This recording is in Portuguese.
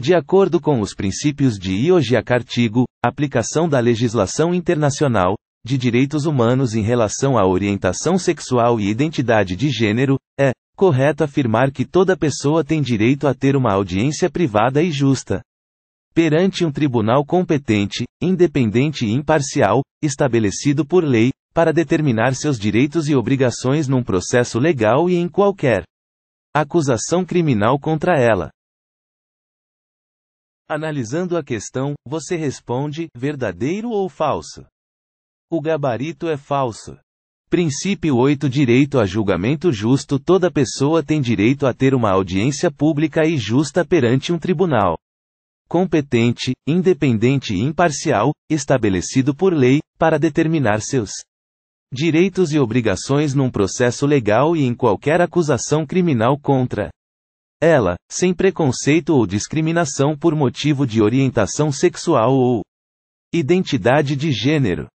De acordo com os princípios de Yogyakarta, aplicação da legislação internacional, de direitos humanos em relação à orientação sexual e identidade de gênero, é correto afirmar que toda pessoa tem direito a ter uma audiência privada e justa. Perante um tribunal competente, independente e imparcial, estabelecido por lei, para determinar seus direitos e obrigações num processo legal e em qualquer acusação criminal contra ela. Analisando a questão, você responde: verdadeiro ou falso? O gabarito é falso. Princípio 8 Direito a julgamento justo Toda pessoa tem direito a ter uma audiência pública e justa perante um tribunal competente, independente e imparcial, estabelecido por lei, para determinar seus direitos e obrigações num processo legal e em qualquer acusação criminal contra ela, sem preconceito ou discriminação por motivo de orientação sexual ou identidade de gênero.